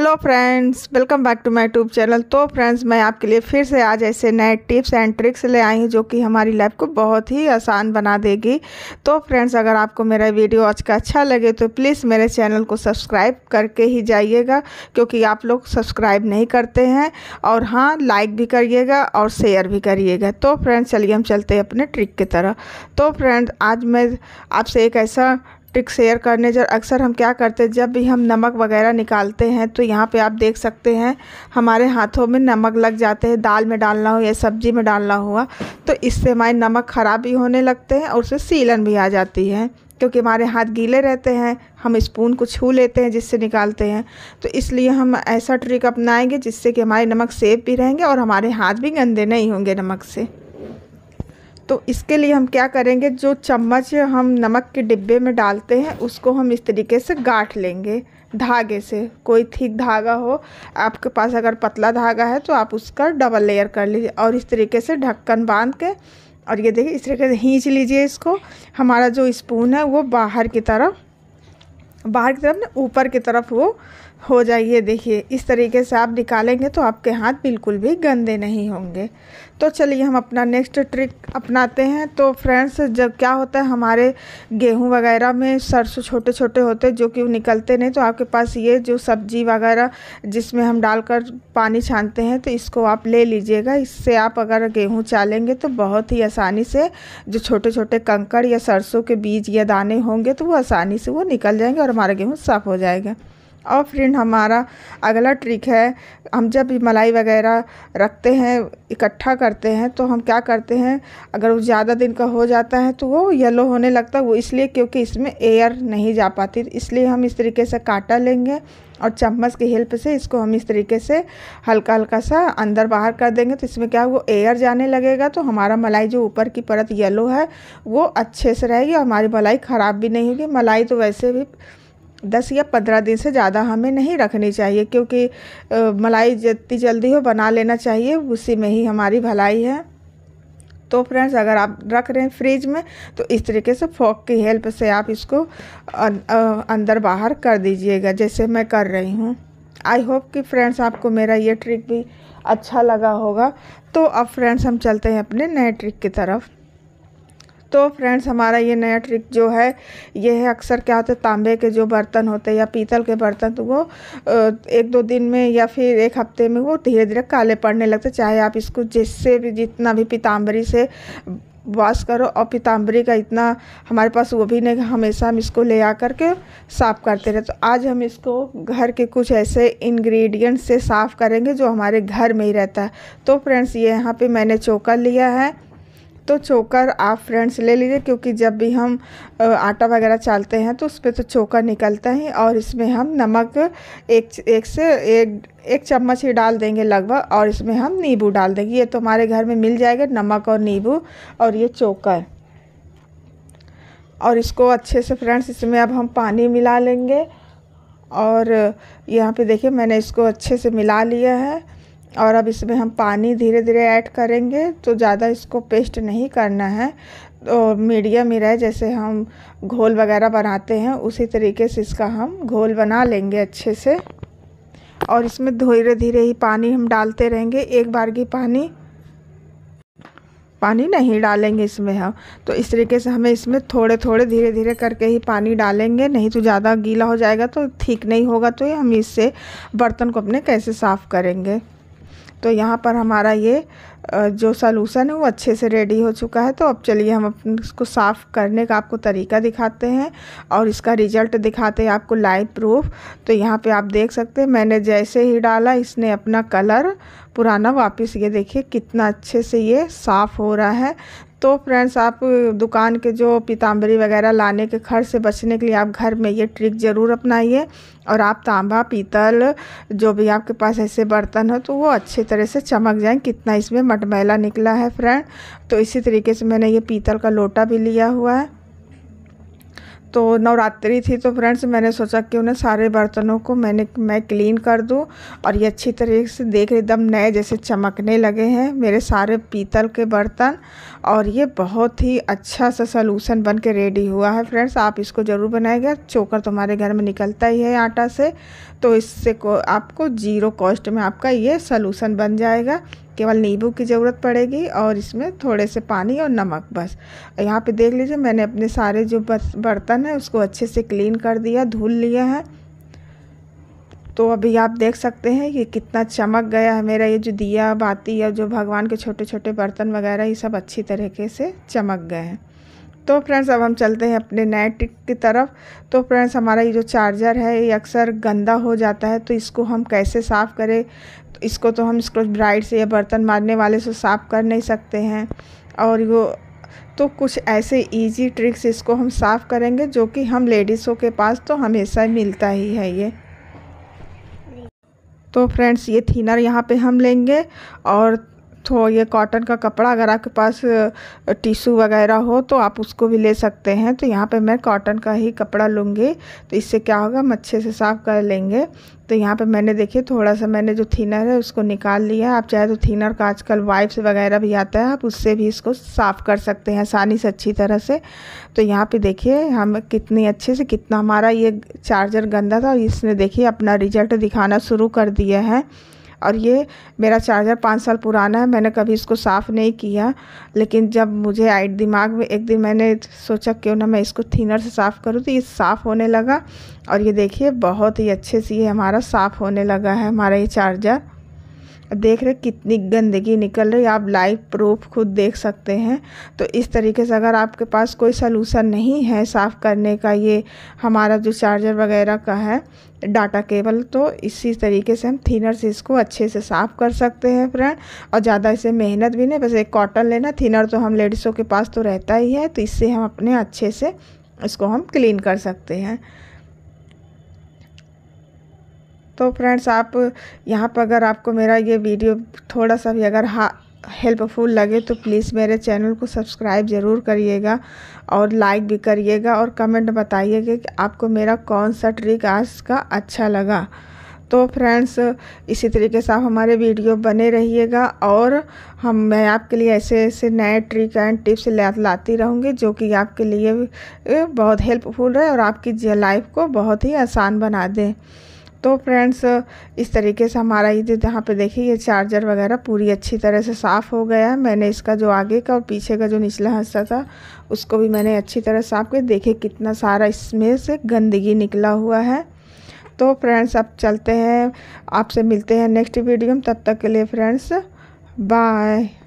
hello friends welcome back to my tube channel तो friends मैं आपके लिए फिर से आज ऐसे नए टिप्स एंड ट्रिक्स ले आई हूँ जो कि हमारी लाइफ को बहुत ही आसान बना देगी तो फ्रेंड्स अगर आपको मेरा वीडियो आज का अच्छा लगे तो प्लीज़ मेरे चैनल को सब्सक्राइब करके ही जाइएगा क्योंकि आप लोग सब्सक्राइब नहीं करते हैं और हाँ लाइक भी करिएगा और शेयर भी करिएगा तो फ्रेंड्स चलिए हम चलते हैं अपने ट्रिक की तरह तो फ्रेंड्स आज मैं आपसे एक ऐसा ट्रिक शेयर करने जर अक्सर हम क्या करते हैं जब भी हम नमक वगैरह निकालते हैं तो यहाँ पे आप देख सकते हैं हमारे हाथों में नमक लग जाते हैं दाल में डालना हो या सब्जी में डालना हुआ तो इससे हमारे नमक ख़राब भी होने लगते हैं और उससे सीलन भी आ जाती है क्योंकि हमारे हाथ गीले रहते हैं हम स्पून को छू लेते हैं जिससे निकालते हैं तो इसलिए हम ऐसा ट्रिक अपनाएंगे जिससे कि हमारे नमक सेफ भी रहेंगे और हमारे हाथ भी गंदे नहीं होंगे नमक से तो इसके लिए हम क्या करेंगे जो चम्मच हम नमक के डिब्बे में डालते हैं उसको हम इस तरीके से गाठ लेंगे धागे से कोई ठीक धागा हो आपके पास अगर पतला धागा है तो आप उसका डबल लेयर कर लीजिए और इस तरीके से ढक्कन बांध के और ये देखिए इस तरीके से खींच लीजिए इसको हमारा जो स्पून है वो बाहर की तरफ बाहर की तरफ ना ऊपर की तरफ वो हो जाइए देखिए इस तरीके से आप निकालेंगे तो आपके हाथ बिल्कुल भी गंदे नहीं होंगे तो चलिए हम अपना नेक्स्ट ट्रिक अपनाते हैं तो फ्रेंड्स जब क्या होता है हमारे गेहूं वगैरह में सरसों छोटे छोटे होते हैं जो कि निकलते नहीं तो आपके पास ये जो सब्जी वगैरह जिसमें हम डालकर पानी छानते हैं तो इसको आप ले लीजिएगा इससे आप अगर गेहूँ चालेंगे तो बहुत ही आसानी से जो छोटे छोटे कंकड़ या सरसों के बीज या दाने होंगे तो वो आसानी से वो निकल जाएंगे और और हमारा गेहूँ साफ़ हो जाएगा और फ्रेंड हमारा अगला ट्रिक है हम जब भी मलाई वगैरह रखते हैं इकट्ठा करते हैं तो हम क्या करते हैं अगर वो ज़्यादा दिन का हो जाता है तो वो येलो होने लगता है वो इसलिए क्योंकि इसमें एयर नहीं जा पाती इसलिए हम इस तरीके से काटा लेंगे और चम्मच की हेल्प से इसको हम इस तरीके से हल्का हल्का सा अंदर बाहर कर देंगे तो इसमें क्या वो एयर जाने लगेगा तो हमारा मलाई जो ऊपर की परत येलो है वो अच्छे से रहेगी और हमारी मलाई ख़राब भी नहीं होगी मलाई तो वैसे भी दस या पंद्रह दिन से ज़्यादा हमें नहीं रखनी चाहिए क्योंकि मलाई जितनी जल्दी हो बना लेना चाहिए उसी में ही हमारी भलाई है तो फ्रेंड्स अगर आप रख रहे हैं फ्रिज में तो इस तरीके से फोक की हेल्प से आप इसको अंदर बाहर कर दीजिएगा जैसे मैं कर रही हूँ आई होप कि फ्रेंड्स आपको मेरा ये ट्रिक भी अच्छा लगा होगा तो अब फ्रेंड्स हम चलते हैं अपने नए ट्रिक की तरफ तो फ्रेंड्स हमारा ये नया ट्रिक जो है ये है अक्सर क्या होता है तांबे के जो बर्तन होते हैं या पीतल के बर्तन तो वो एक दो दिन में या फिर एक हफ्ते में वो धीरे धीरे काले पड़ने लगते चाहे आप इसको जिससे भी जितना भी पीताम्बरी से वॉश करो और पीताम्बरी का इतना हमारे पास वो भी नहीं हमेशा हम इसको ले आ करके साफ़ करते रहे तो आज हम इसको घर के कुछ ऐसे इंग्रेडिएंट्स से साफ़ करेंगे जो हमारे घर में ही रहता है तो फ्रेंड्स ये यहाँ पे मैंने चोकर लिया है तो चोकर आप फ्रेंड्स ले लीजिए क्योंकि जब भी हम आटा वगैरह चालते हैं तो उस पर तो चोकर निकलता है और इसमें हम नमक एक एक से एक एक चम्मच ही डाल देंगे लगभग और इसमें हम नींबू डाल देंगे ये तो हमारे घर में मिल जाएगा नमक और नींबू और ये चोकर और इसको अच्छे से फ्रेंड्स इसमें अब हम पानी मिला लेंगे और यहाँ पे देखिए मैंने इसको अच्छे से मिला लिया है और अब इसमें हम पानी धीरे धीरे ऐड करेंगे तो ज़्यादा इसको पेस्ट नहीं करना है तो मीडियम ही रहे जैसे हम घोल वगैरह बनाते हैं उसी तरीके से इसका हम घोल बना लेंगे अच्छे से और इसमें धीरे धीरे ही पानी हम डालते रहेंगे एक बार की पानी पानी नहीं डालेंगे इसमें हम तो इस तरीके से हमें इसमें थोड़े थोड़े धीरे धीरे करके ही पानी डालेंगे नहीं तो ज़्यादा गीला हो जाएगा तो ठीक नहीं होगा तो हम इससे बर्तन को अपने कैसे साफ़ करेंगे तो यहाँ पर हमारा ये जो सलूसन है वो अच्छे से रेडी हो चुका है तो अब चलिए हम इसको साफ़ करने का आपको तरीका दिखाते हैं और इसका रिजल्ट दिखाते हैं आपको लाइव प्रूफ तो यहाँ पे आप देख सकते हैं मैंने जैसे ही डाला इसने अपना कलर पुराना वापस ये देखिए कितना अच्छे से ये साफ़ हो रहा है तो फ्रेंड्स आप दुकान के जो पीताम्बरी वगैरह लाने के खर्च से बचने के लिए आप घर में ये ट्रिक ज़रूर अपनाइए और आप तांबा पीतल जो भी आपके पास ऐसे बर्तन हो तो वो अच्छी तरह से चमक जाए कितना इसमें मटमैला निकला है फ्रेंड तो इसी तरीके से मैंने ये पीतल का लोटा भी लिया हुआ है तो नवरात्रि थी तो फ्रेंड्स मैंने सोचा कि उन्हें सारे बर्तनों को मैंने मैं क्लीन कर दूं और ये अच्छी तरीके से देख एकदम नए जैसे चमकने लगे हैं मेरे सारे पीतल के बर्तन और ये बहुत ही अच्छा सा सलूशन बन के रेडी हुआ है फ्रेंड्स आप इसको ज़रूर बनाएगा चोकर तुम्हारे घर में निकलता ही है आटा से तो इससे को आपको ज़ीरो कॉस्ट में आपका ये सलूसन बन जाएगा केवल नींबू की ज़रूरत पड़ेगी और इसमें थोड़े से पानी और नमक बस यहाँ पे देख लीजिए मैंने अपने सारे जो बर्तन है उसको अच्छे से क्लीन कर दिया धुल लिया है तो अभी आप देख सकते हैं कि कितना चमक गया है मेरा ये जो दिया बाती या जो भगवान के छोटे छोटे बर्तन वगैरह ये सब अच्छी तरीके से चमक गए हैं तो फ्रेंड्स अब हम चलते हैं अपने नए टिक की तरफ तो फ्रेंड्स हमारा ये जो चार्जर है ये अक्सर गंदा हो जाता है तो इसको हम कैसे साफ़ करें तो इसको तो हम स्क्रोच ब्राइट से या बर्तन मारने वाले से साफ़ कर नहीं सकते हैं और वो तो कुछ ऐसे इजी ट्रिक्स इसको हम साफ़ करेंगे जो कि हम लेडीज़ों के पास तो हमेशा मिलता ही है ये तो फ्रेंड्स ये थीनर यहाँ पे हम लेंगे और क्लॉथ हो या कॉटन का कपड़ा अगर आपके पास टिशू वगैरह हो तो आप उसको भी ले सकते हैं तो यहाँ पे मैं कॉटन का ही कपड़ा लूँगी तो इससे क्या होगा हम अच्छे से साफ़ कर लेंगे तो यहाँ पे मैंने देखिए थोड़ा सा मैंने जो थीनर है उसको निकाल लिया आप चाहे तो थीनर का आजकल वाइप्स वगैरह भी आता है आप उससे भी इसको साफ़ कर सकते हैं आसानी से अच्छी तरह से तो यहाँ पे देखिए हम कितनी अच्छे से कितना हमारा ये चार्जर गंदा था और इसने देखिए अपना रिजल्ट दिखाना शुरू कर दिया है और ये मेरा चार्जर पाँच साल पुराना है मैंने कभी इसको साफ़ नहीं किया लेकिन जब मुझे आई दिमाग में एक दिन मैंने सोचा क्यों ना मैं इसको थिनर से साफ़ करूँ तो ये साफ़ होने लगा और ये देखिए बहुत ही अच्छे से ये हमारा साफ़ होने लगा है हमारा ये चार्जर देख रहे कितनी गंदगी निकल रही है आप लाइव प्रूफ खुद देख सकते हैं तो इस तरीके से अगर आपके पास कोई सलूशन नहीं है साफ़ करने का ये हमारा जो चार्जर वगैरह का है डाटा केबल तो इसी तरीके से हम थिनर से इसको अच्छे से साफ़ कर सकते हैं फ्रेंड और ज़्यादा इसे मेहनत भी नहीं बस एक कॉटन लेना थिनर तो हम लेडीज़ों के पास तो रहता ही है तो इससे हम अपने अच्छे से इसको हम क्लीन कर सकते हैं तो फ्रेंड्स आप यहाँ पर अगर आपको मेरा ये वीडियो थोड़ा सा भी अगर हा हेल्पफुल लगे तो प्लीज़ मेरे चैनल को सब्सक्राइब ज़रूर करिएगा और लाइक भी करिएगा और कमेंट बताइएगा कि आपको मेरा कौन सा ट्रिक आज का अच्छा लगा तो फ्रेंड्स इसी तरीके से आप हमारे वीडियो बने रहिएगा और हम मैं आपके लिए ऐसे ऐसे नए ट्रिक एंड टिप्स लाती रहूँगी जो कि आपके लिए बहुत हेल्पफुल रहे और आपकी लाइफ को बहुत ही आसान बना दें तो फ्रेंड्स इस तरीके से हमारा ये यहाँ पे देखिए ये चार्जर वगैरह पूरी अच्छी तरह से साफ़ हो गया है मैंने इसका जो आगे का और पीछे का जो निचला हिस्सा था उसको भी मैंने अच्छी तरह साफ़ किया देखिए कितना सारा इसमें से गंदगी निकला हुआ है तो फ्रेंड्स अब चलते हैं आपसे मिलते हैं नेक्स्ट वीडियो में तब तक के लिए फ्रेंड्स बाय